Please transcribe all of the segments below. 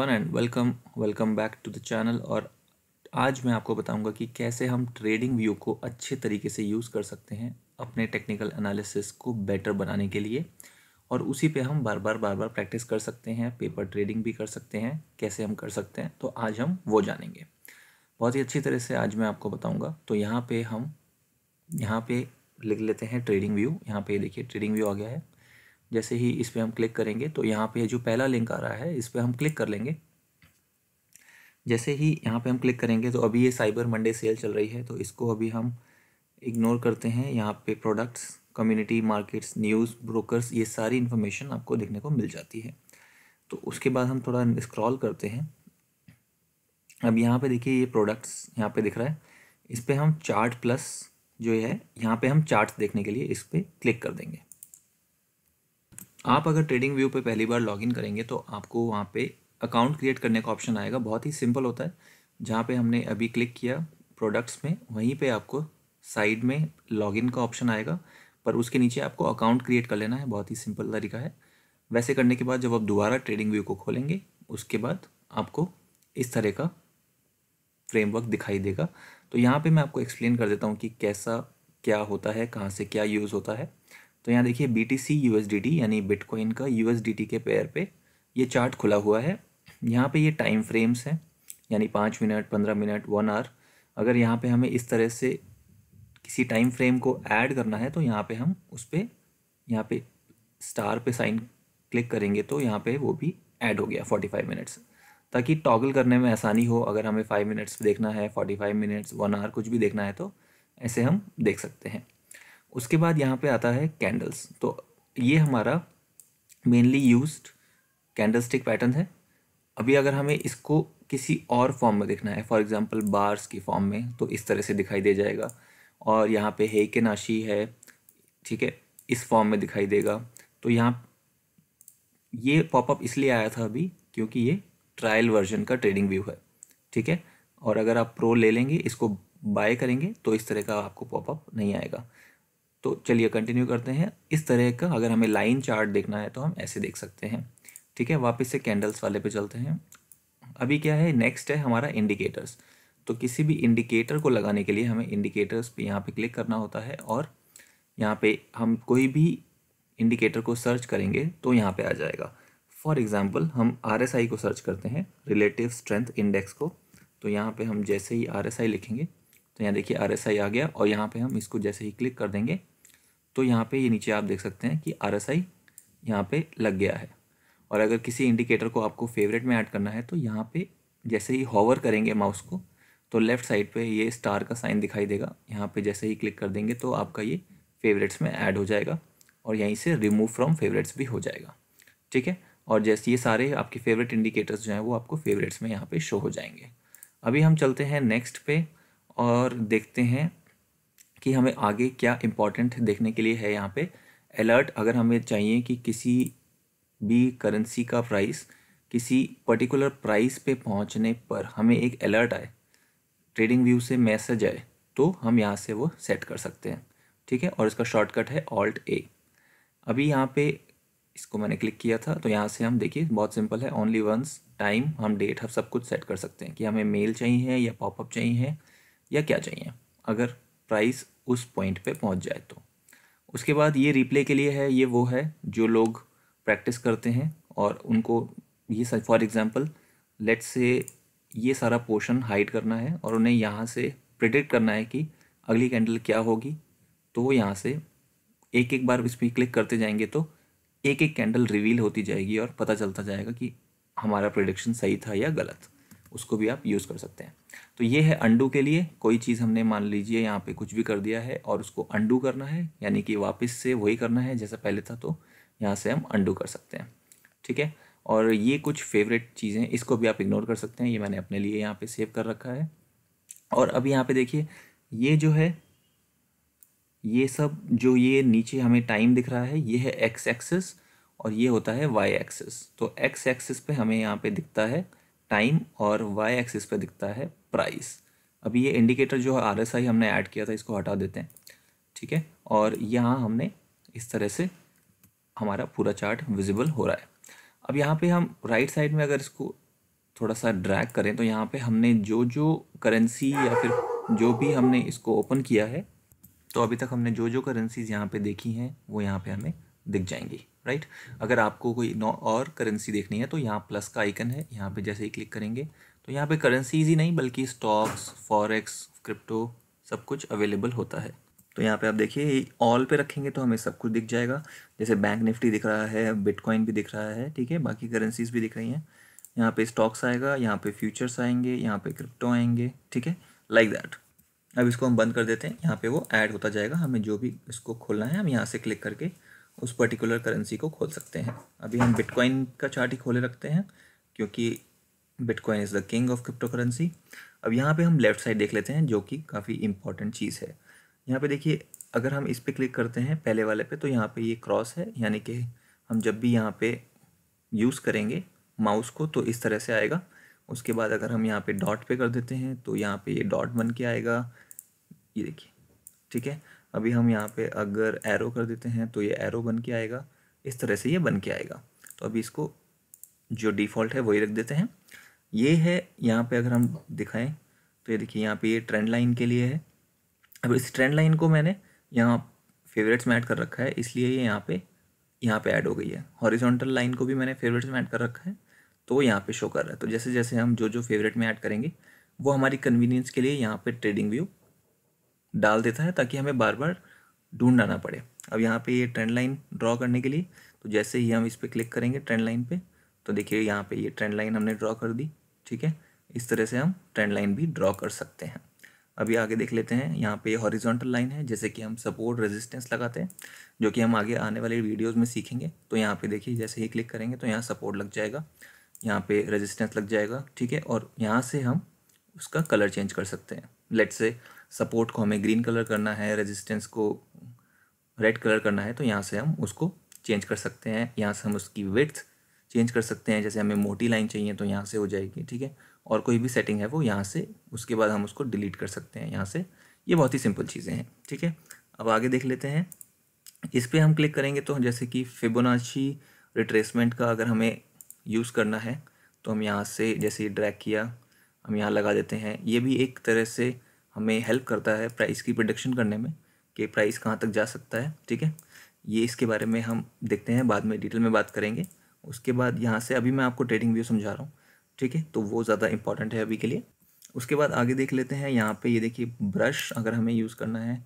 One and welcome welcome back to the channel और आज मैं आपको बताऊंगा कि कैसे हम ट्रेडिंग व्यू को अच्छे तरीके से यूज़ कर सकते हैं अपने टेक्निकल एनालिसिस को बेटर बनाने के लिए और उसी पे हम बार बार बार बार प्रैक्टिस कर सकते हैं पेपर ट्रेडिंग भी कर सकते हैं कैसे हम कर सकते हैं तो आज हम वो जानेंगे बहुत ही अच्छी तरह से आज मैं आपको बताऊँगा तो यहाँ पर हम यहाँ पर लिख लेते हैं ट्रेडिंग व्यू यहाँ पर देखिए ट्रेडिंग व्यू आ गया है जैसे ही इस पर हम क्लिक करेंगे तो यहाँ पे जो पहला लिंक आ रहा है इस पर हम क्लिक कर लेंगे जैसे ही यहाँ पे हम क्लिक करेंगे तो अभी ये साइबर मंडे सेल चल रही है तो इसको अभी हम इग्नोर करते हैं यहाँ पे products community markets news brokers ये सारी इन्फॉर्मेशन आपको देखने को मिल जाती है तो उसके बाद हम थोड़ा इस्क्रॉल करते हैं अब यहाँ पर देखिए ये प्रोडक्ट्स यहाँ पर दिख रहा है इस पर हम चार्ट प्लस जो है यहाँ पर हम चार्ट देखने के लिए इस पर क्लिक कर देंगे हम्म। आप अगर ट्रेडिंग व्यू पे पहली बार लॉगिन करेंगे तो आपको वहाँ पे अकाउंट क्रिएट करने का ऑप्शन आएगा बहुत ही सिंपल होता है जहाँ पे हमने अभी क्लिक किया प्रोडक्ट्स में वहीं पे आपको साइड में लॉगिन का ऑप्शन आएगा पर उसके नीचे आपको अकाउंट क्रिएट कर लेना है बहुत ही सिंपल तरीका है वैसे करने के बाद जब आप दोबारा ट्रेडिंग व्यू को खोलेंगे उसके बाद आपको इस तरह का फ्रेमवर्क दिखाई देगा तो यहाँ पर मैं आपको एक्सप्लेन कर देता हूँ कि कैसा क्या होता है कहाँ से क्या यूज़ होता है तो यहाँ देखिए B T C U S D T यानी बिटकॉइन का यू एस डी टी के पेयर पे ये चार्ट खुला हुआ है यहाँ पे ये टाइम फ्रेम्स हैं यानी पाँच मिनट पंद्रह मिनट वन आवर अगर यहाँ पे हमें इस तरह से किसी टाइम फ्रेम को ऐड करना है तो यहाँ पे हम उस पर यहाँ पे स्टार पे साइन क्लिक करेंगे तो यहाँ पे वो भी ऐड हो गया फोर्टी फाइव मिनट्स ताकि टॉगल करने में आसानी हो अगर हमें फाइव मिनट्स देखना है forty five minutes one hour कुछ भी देखना है तो ऐसे हम देख सकते हैं उसके बाद यहाँ पे आता है कैंडल्स तो ये हमारा mainly use candle stick pattern है अभी अगर हमें इसको किसी और फॉर्म में देखना है फॉर एग्जांपल बार्स की फॉर्म में तो इस तरह से दिखाई दे जाएगा और यहाँ पे हे के नाशी है ठीक है इस फॉर्म में दिखाई देगा तो यहाँ ये पॉपअप इसलिए आया था अभी क्योंकि ये ट्रायल वर्जन का ट्रेडिंग व्यू है ठीक है और अगर आप प्रो ले लेंगे इसको बाय करेंगे तो इस तरह का आपको पॉपअप नहीं आएगा तो चलिए कंटिन्यू करते हैं इस तरह का अगर हमें लाइन चार्ट देखना है तो हम ऐसे देख सकते हैं ठीक है वापस से कैंडल्स वाले पे चलते हैं अभी क्या है नेक्स्ट है हमारा इंडिकेटर्स तो किसी भी इंडिकेटर को लगाने के लिए हमें इंडिकेटर्स पे यहाँ पे क्लिक करना होता है और यहाँ पे हम कोई भी इंडिकेटर को सर्च करेंगे तो यहाँ पे आ जाएगा फॉर एग्ज़ाम्पल हम आर को सर्च करते हैं रिलेटिव स्ट्रेंथ इंडेक्स को तो यहाँ पे हम जैसे ही आर लिखेंगे तो यहाँ देखिए आर आ गया और यहाँ पे हम इसको जैसे ही क्लिक कर देंगे तो यहाँ पे ये नीचे आप देख सकते हैं कि आर एस आई यहाँ पर लग गया है और अगर किसी इंडिकेटर को आपको फेवरेट में ऐड करना है तो यहाँ पे जैसे ही हॉवर करेंगे माउस को तो लेफ़्ट साइड पे ये स्टार का साइन दिखाई देगा यहाँ पे जैसे ही क्लिक कर देंगे तो आपका ये फेवरेट्स में ऐड हो जाएगा और यहीं से रिमूव फ्रॉम फेवरेट्स भी हो जाएगा ठीक है और जैसे ये सारे आपके फेवरेट इंडिकेटर्स जो हैं वो आपको फेवरेट्स में यहाँ पे शो हो जाएंगे अभी हम चलते हैं नेक्स्ट पे और देखते हैं कि हमें आगे क्या इम्पोर्टेंट देखने के लिए है यहाँ पे अलर्ट अगर हमें चाहिए कि किसी भी करेंसी का प्राइस किसी पर्टिकुलर प्राइस पे पहुँचने पर हमें एक अलर्ट आए ट्रेडिंग व्यू से मैसेज आए तो हम यहाँ से वो सेट कर सकते हैं ठीक है और इसका शॉर्टकट है ऑल्ट ए अभी यहाँ पे इसको मैंने क्लिक किया था तो यहाँ से हम देखिए बहुत सिंपल है ओनली वंस टाइम हम डेट हम सब कुछ सेट कर सकते हैं कि हमें मेल चाहिए या पॉपअप चाहिए या क्या चाहिए अगर प्राइस उस पॉइंट पे पहुंच जाए तो उसके बाद ये रिप्ले के लिए है ये वो है जो लोग प्रैक्टिस करते हैं और उनको ये फॉर एग्ज़ाम्पल लेट्स से ये सारा पोर्शन हाइड करना है और उन्हें यहाँ से प्रिडिक्ट करना है कि अगली कैंडल क्या होगी तो वो यहाँ से एक एक बार इस पर क्लिक करते जाएंगे तो एक एक कैंडल रिवील होती जाएगी और पता चलता जाएगा कि हमारा प्रोडिक्शन सही था या गलत उसको भी आप यूज़ कर सकते हैं तो ये है अंडू के लिए कोई चीज़ हमने मान लीजिए यहाँ पे कुछ भी कर दिया है और उसको अंडू करना है यानी कि वापस से वही करना है जैसा पहले था तो यहाँ से हम अंडू कर सकते हैं ठीक है और ये कुछ फेवरेट चीज़ें इसको भी आप इग्नोर कर सकते हैं ये मैंने अपने लिए यहाँ पर सेव कर रखा है और अब यहाँ पर देखिए ये जो है ये सब जो ये नीचे हमें टाइम दिख रहा है ये है एक्स एक्सेस और ये होता है वाई एक्सेस तो एक्स एक्सेस पे हमें यहाँ पे दिखता है टाइम और वाई एक्सिस पे दिखता है प्राइस अभी ये इंडिकेटर जो है आर एस आई हमने ऐड किया था इसको हटा देते हैं ठीक है और यहाँ हमने इस तरह से हमारा पूरा चार्ट विजिबल हो रहा है अब यहाँ पे हम राइट साइड में अगर इसको थोड़ा सा ड्रैग करें तो यहाँ पे हमने जो जो करेंसी या फिर जो भी हमने इसको ओपन किया है तो अभी तक हमने जो जो करेंसीज़ यहाँ पे देखी हैं वो यहाँ पे हमें दिख जाएंगी राइट अगर आपको कोई और करेंसी देखनी है तो यहाँ प्लस का आइकन है यहाँ पे जैसे ही क्लिक करेंगे तो यहाँ पे करेंसीज ही नहीं बल्कि स्टॉक्स फॉरेक्स क्रिप्टो सब कुछ अवेलेबल होता है तो यहाँ पे आप देखिए ऑल पे रखेंगे तो हमें सब कुछ दिख जाएगा जैसे बैंक निफ्टी दिख रहा है बिटकॉइन भी दिख रहा है ठीक है बाकी करेंसीज भी दिख रही हैं यहाँ पे स्टॉक्स आएगा यहाँ पे फ्यूचर्स आएंगे यहाँ पे क्रिप्टो आएंगे ठीक है लाइक दैट अब इसको हम बंद कर देते हैं यहाँ पे वो ऐड होता जाएगा हमें जो भी इसको खोलना है हम यहाँ से क्लिक करके उस पर्टिकुलर करेंसी को खोल सकते हैं अभी हम बिटकॉइन का चार्ट ही खोले रखते हैं क्योंकि bitcoin is the king of crypto currency अब यहाँ पे हम लेफ़्ट साइड देख लेते हैं जो कि काफ़ी इंपॉर्टेंट चीज़ है यहाँ पे देखिए अगर हम इस पर क्लिक करते हैं पहले वाले पे तो यहाँ पे ये क्रॉस है यानी कि हम जब भी यहाँ पे यूज़ करेंगे माउस को तो इस तरह से आएगा उसके बाद अगर हम यहाँ पे डॉट पे कर देते हैं तो यहाँ पे ये डॉट बन के आएगा ये देखिए ठीक है अभी हम यहाँ पे अगर एरो कर देते हैं तो ये एरो बन के आएगा इस तरह से ये बन के आएगा तो अभी इसको जो डिफ़ॉल्ट है वही रख देते हैं ये है यहाँ पे अगर हम दिखाएं तो ये देखिए यहाँ पे ये ट्रेंड लाइन के लिए है अब इस ट्रेंड लाइन को मैंने यहाँ फेवरेट्स में ऐड कर रखा है इसलिए ये यहाँ पे यहाँ पे ऐड हो गई है हॉरिजॉन्टल लाइन को भी मैंने फेवरेट्स में ऐड कर रखा है तो वो यहाँ पे शो कर रहा है तो जैसे जैसे हम जो जो फेवरेट में ऐड करेंगे वो हमारी कन्वीनियंस के लिए यहाँ पे ट्रेडिंग व्यू डाल देता है ताकि हमें बार बार ढूंढना ना पड़े अब यहाँ पे ये ट्रेंड लाइन ड्रॉ करने के लिए तो जैसे ही हम इस पर क्लिक करेंगे ट्रेंड लाइन पे तो देखिए यहाँ पे ये ट्रेंड लाइन हमने ड्रॉ कर दी ठीक है इस तरह से हम ट्रेंड लाइन भी ड्रॉ कर सकते हैं अभी आगे देख लेते हैं यहाँ पे हॉरिजॉन्टल लाइन है जैसे कि हम सपोर्ट रेजिस्टेंस लगाते हैं जो कि हम आगे आने वाले वीडियोज में सीखेंगे तो यहाँ पे देखिए जैसे ही क्लिक करेंगे तो यहाँ सपोर्ट लग जाएगा यहाँ पे रेजिस्टेंस लग जाएगा ठीक है और यहाँ से हम उसका कलर चेंज कर सकते हैं लेट से सपोर्ट को हमें ग्रीन कलर करना है रेजिस्टेंस को रेड कलर करना है तो यहाँ से हम उसको चेंज कर सकते हैं यहाँ से हम उसकी विथ चेंज कर सकते हैं जैसे हमें मोटी लाइन चाहिए तो यहाँ से हो जाएगी ठीक है और कोई भी सेटिंग है वो यहाँ से उसके बाद हम उसको डिलीट कर सकते हैं यहाँ से ये बहुत ही सिंपल चीज़ें हैं ठीक है अब आगे देख लेते हैं इस पर हम क्लिक करेंगे तो जैसे कि फिबोनाची रिट्रेसमेंट का अगर हमें यूज़ करना है तो हम यहाँ से जैसे ड्रैक किया हम यहाँ लगा देते हैं ये भी एक तरह से हमें हेल्प करता है प्राइस की प्रोडक्शन करने में कि प्राइस कहाँ तक जा सकता है ठीक है ये इसके बारे में हम देखते हैं बाद में डिटेल में बात करेंगे उसके बाद यहाँ से अभी मैं आपको ट्रेडिंग व्यू समझा रहा हूँ ठीक है तो वो ज़्यादा इंपॉर्टेंट है अभी के लिए उसके बाद आगे देख लेते हैं यहाँ पे ये देखिए ब्रश अगर हमें यूज़ करना है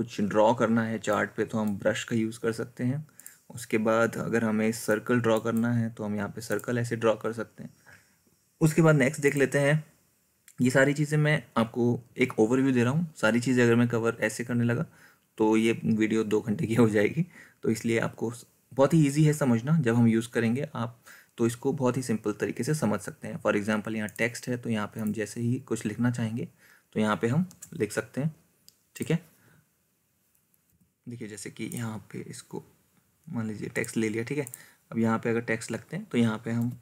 कुछ ड्रॉ करना है चार्ट पे तो हम ब्रश का यूज़ कर सकते हैं उसके बाद अगर हमें सर्कल ड्रॉ करना है तो हम यहाँ पे सर्कल ऐसे ड्रॉ कर सकते हैं उसके बाद नेक्स्ट देख लेते हैं ये सारी चीज़ें मैं आपको एक ओवरव्यू दे रहा हूँ सारी चीज़ें अगर मैं कवर ऐसे करने लगा तो ये वीडियो दो घंटे की हो जाएगी तो इसलिए आपको बहुत ही ईजी है समझना जब हम यूज़ करेंगे आप तो इसको बहुत ही सिंपल तरीके से समझ सकते हैं फॉर एग्ज़ाम्पल यहाँ टेक्स्ट है तो यहाँ पे हम जैसे ही कुछ लिखना चाहेंगे तो यहाँ पे हम लिख सकते हैं ठीक है देखिए जैसे कि यहाँ पे इसको मान लीजिए टैक्स ले लिया ठीक है अब यहाँ पे अगर टैक्स लगते हैं तो यहाँ पे हम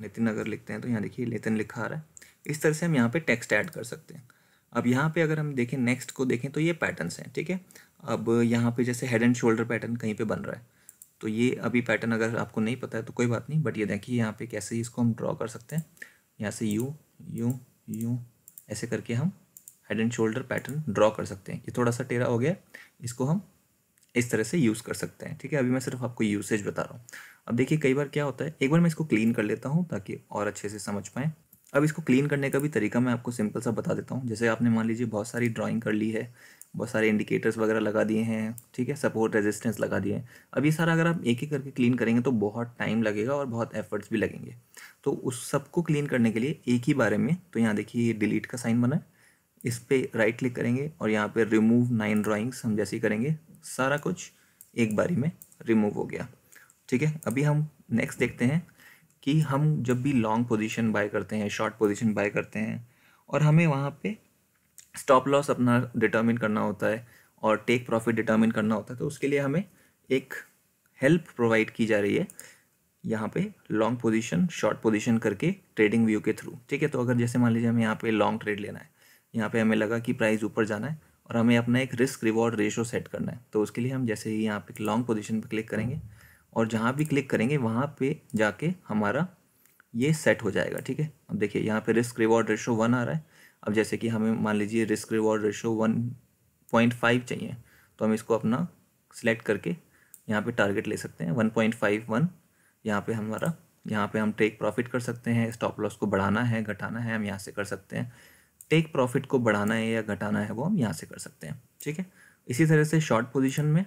नितिन अगर लिखते हैं तो यहाँ देखिए नितिन लिखा आ रहा है इस तरह से हम यहाँ पे टेक्स्ट ऐड कर सकते हैं अब यहाँ पे अगर हम देखें नेक्स्ट को देखें तो ये पैटर्न्स हैं ठीक है अब यहाँ पे जैसे हेड एंड शोल्डर पैटर्न कहीं पे बन रहा है तो ये अभी पैटर्न अगर आपको नहीं पता है तो कोई बात नहीं बट ये देखिए यहाँ पे कैसे इसको हम ड्रॉ कर सकते हैं यहाँ से यू यू यू ऐसे करके हम head and shoulder pattern draw कर सकते हैं ये थोड़ा सा टेरा हो गया इसको हम इस तरह से यूज़ कर सकते हैं ठीक है अभी मैं सिर्फ आपको यूसेज बता रहा हूँ अब देखिए कई बार क्या होता है एक बार मैं इसको क्लीन कर लेता हूँ ताकि और अच्छे से समझ पाएँ अब इसको क्लीन करने का भी तरीका मैं आपको सिंपल सा बता देता हूँ जैसे आपने मान लीजिए बहुत सारी ड्राइंग कर ली है बहुत सारे इंडिकेटर्स वगैरह लगा दिए हैं ठीक है सपोर्ट रेजिस्टेंस लगा दिए हैं अब ये सारा अगर आप एक एक करके क्लीन करेंगे तो बहुत टाइम लगेगा और बहुत एफर्ट्स भी लगेंगे तो उस सबको क्लीन करने के लिए एक ही बारे में तो यहाँ देखिए ये डिलीट का साइन बना है इस पर राइट क्लिक करेंगे और यहाँ पर रिमूव नाइन ड्राॅइंग्स हम जैसे ही करेंगे सारा कुछ एक बारी में रिमूव हो गया ठीक है अभी हम नेक्स्ट देखते हैं कि हम जब भी लॉन्ग पोजीशन बाय करते हैं शॉर्ट पोजीशन बाय करते हैं और हमें वहाँ पे स्टॉप लॉस अपना डिटर्मिन करना होता है और टेक प्रॉफिट डिटर्मिन करना होता है तो उसके लिए हमें एक हेल्प प्रोवाइड की जा रही है यहाँ पे लॉन्ग पोजीशन शॉर्ट पोजीशन करके ट्रेडिंग व्यू के थ्रू ठीक है तो अगर जैसे मान लीजिए हमें यहाँ पे लॉन्ग ट्रेड लेना है यहाँ पे हमें लगा कि प्राइस ऊपर जाना है और हमें अपना एक रिस्क रिवॉर्ड रेशो सेट करना है तो उसके लिए हम जैसे ही यहाँ पे लॉन्ग पोजिशन पर क्लिक करेंगे और जहाँ भी क्लिक करेंगे वहाँ पे जाके हमारा ये सेट हो जाएगा ठीक है अब देखिए यहाँ पे रिस्क रिवॉर्ड रेशो वन आ रहा है अब जैसे कि हमें मान लीजिए risk reward ratio one point five चाहिए तो हम इसको अपना सिलेक्ट करके यहाँ पे टारगेट ले सकते हैं वन पॉइंट फाइव वन यहाँ पर हमारा यहाँ पे हम टेक प्रॉफिट कर सकते हैं स्टॉप लॉस को बढ़ाना है घटाना है हम यहाँ से कर सकते हैं टेक प्रॉफिट को बढ़ाना है या घटाना है वो हम यहाँ से कर सकते हैं ठीक है इसी तरह से शॉर्ट पोजिशन में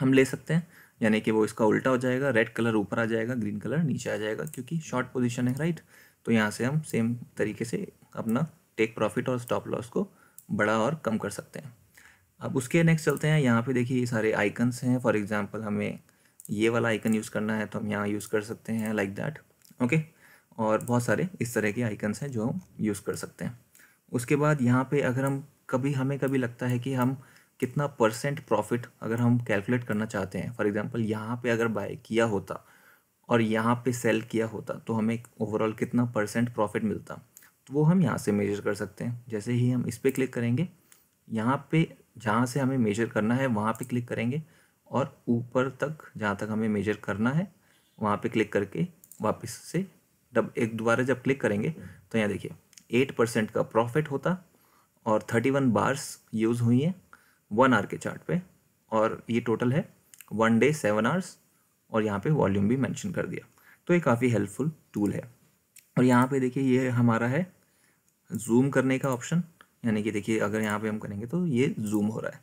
हम ले सकते हैं यानी कि वो इसका उल्टा हो जाएगा रेड कलर ऊपर आ जाएगा ग्रीन कलर नीचे आ जाएगा क्योंकि शॉर्ट पोजिशन है राइट तो यहाँ से हम सेम तरीके से अपना टेक प्रॉफिट और स्टॉप लॉस को बड़ा और कम कर सकते हैं अब उसके नेक्स्ट चलते हैं यहाँ पे देखिए ये सारे आइकन्स हैं फॉर एग्जांपल हमें ये वाला आइकन यूज़ करना है तो हम यहाँ यूज़ कर सकते हैं लाइक दैट ओके और बहुत सारे इस तरह के आइकन्स हैं जो हम यूज़ कर सकते हैं उसके बाद यहाँ पे अगर हम कभी हमें कभी लगता है कि हम कितना परसेंट प्रॉफिट अगर हम कैलकुलेट करना चाहते हैं फॉर एग्जांपल यहाँ पे अगर बाय किया होता और यहाँ पे सेल किया होता तो हमें ओवरऑल कितना परसेंट प्रॉफिट मिलता तो वो हम यहाँ से मेजर कर सकते हैं जैसे ही हम इस पर क्लिक करेंगे यहाँ पे जहाँ से हमें मेजर करना है वहाँ पे क्लिक करेंगे और ऊपर तक जहाँ तक हमें मेजर करना है वहाँ पे क्लिक करके वापस से डब एक दोबारा जब क्लिक करेंगे तो यहाँ देखिए एट परसेंट का प्रॉफिट होता और थर्टी वन बार्स यूज़ हुई हैं वन आर के चार्ट पे और ये टोटल है वन डे सेवन आवर्स और यहाँ पे वॉल्यूम भी मेंशन कर दिया तो ये काफ़ी हेल्पफुल टूल है और यहाँ पे देखिए ये हमारा है जूम करने का ऑप्शन यानी कि देखिए अगर यहाँ पे हम करेंगे तो ये जूम हो रहा है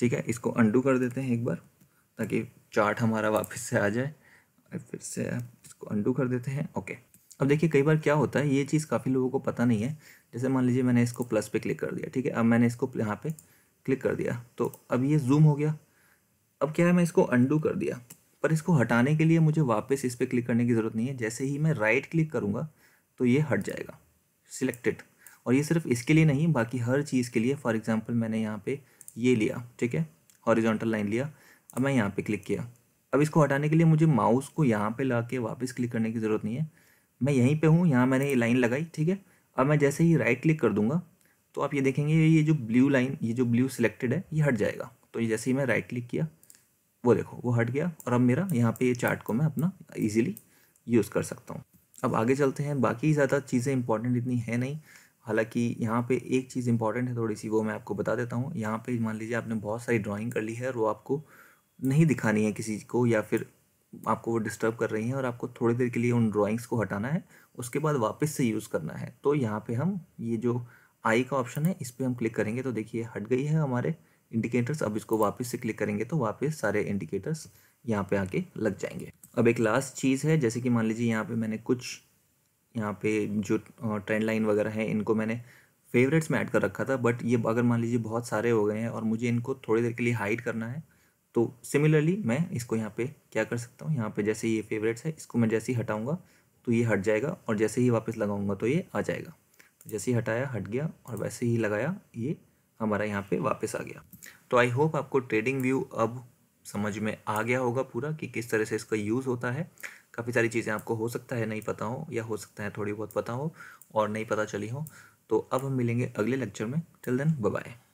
ठीक है इसको अंडू कर देते हैं एक बार ताकि चार्ट हमारा वापस से आ जाए फिर से इसको अंडू कर देते हैं ओके अब देखिए कई बार क्या होता है ये चीज़ काफ़ी लोगों को पता नहीं है जैसे मान लीजिए मैंने इसको प्लस पे क्लिक कर दिया ठीक है अब मैंने इसको यहाँ पर क्लिक कर दिया तो अब ये जूम हो गया अब क्या है मैं इसको अंडू कर दिया पर इसको हटाने के लिए मुझे वापस इस पर क्लिक करने की ज़रूरत नहीं है जैसे ही मैं राइट क्लिक करूँगा तो ये हट जाएगा सिलेक्टेड और ये सिर्फ इसके लिए नहीं बाकी हर चीज़ के लिए फॉर एग्ज़ाम्पल मैंने यहाँ पे ये लिया ठीक है हॉरिजॉन्टल लाइन लिया अब मैं यहाँ पे क्लिक किया अब इसको हटाने के लिए मुझे माउस को यहाँ पे ला के वापस क्लिक करने की ज़रूरत नहीं है मैं यहीं पे हूँ यहाँ मैंने ये लाइन लगाई ठीक है अब मैं जैसे ही राइट क्लिक कर दूँगा तो आप ये देखेंगे ये जो ब्लू लाइन ये जो ब्लू सिलेक्टेड है ये हट जाएगा तो जैसे ही मैं राइट क्लिक किया वो देखो वो हट गया और अब मेरा यहाँ पे ये चार्ट को मैं अपना इजीली यूज़ कर सकता हूँ अब आगे चलते हैं बाकी ज़्यादा चीज़ें इंपॉर्टेंट इतनी है नहीं हालांकि यहाँ पे एक चीज़ इंपॉर्टेंट है थोड़ी सी वो मैं आपको बता देता हूँ यहाँ पे मान लीजिए आपने बहुत सारी ड्राॅइंग कर ली है और वो आपको नहीं दिखानी है किसी को या फिर आपको वो डिस्टर्ब कर रही हैं और आपको थोड़ी देर के लिए उन ड्राॅइंग्स को हटाना है उसके बाद वापस से यूज़ करना है तो यहाँ पर हम ये जो आई का ऑप्शन है इस पर हम क्लिक करेंगे तो देखिए हट गई है हमारे इंडिकेटर्स अब इसको वापस से क्लिक करेंगे तो वापस सारे इंडिकेटर्स यहाँ पे आके लग जाएंगे अब एक लास्ट चीज़ है जैसे कि मान लीजिए यहाँ पे मैंने कुछ यहाँ पे जो ट्रेंड लाइन वगैरह है इनको मैंने फेवरेट्स में ऐड कर रखा था बट ये अगर मान लीजिए बहुत सारे हो गए हैं और मुझे इनको थोड़ी देर के लिए हाइड करना है तो सिमिलरली मैं इसको यहाँ पे क्या कर सकता हूँ यहाँ पे जैसे ये फेवरेट्स है इसको मैं जैसे ही हटाऊँगा तो ये हट जाएगा और जैसे ही वापस लगाऊँगा तो ये आ जाएगा जैसे ही हटाया हट गया और वैसे ही लगाया ये हमारा यहाँ पे वापस आ गया तो आई होप आपको ट्रेडिंग व्यू अब समझ में आ गया होगा पूरा कि किस तरह से इसका यूज़ होता है काफ़ी सारी चीज़ें आपको हो सकता है नहीं पता हो या हो सकता है थोड़ी बहुत पता हो और नहीं पता चली हो तो अब हम मिलेंगे अगले लेक्चर में टिल देन बाय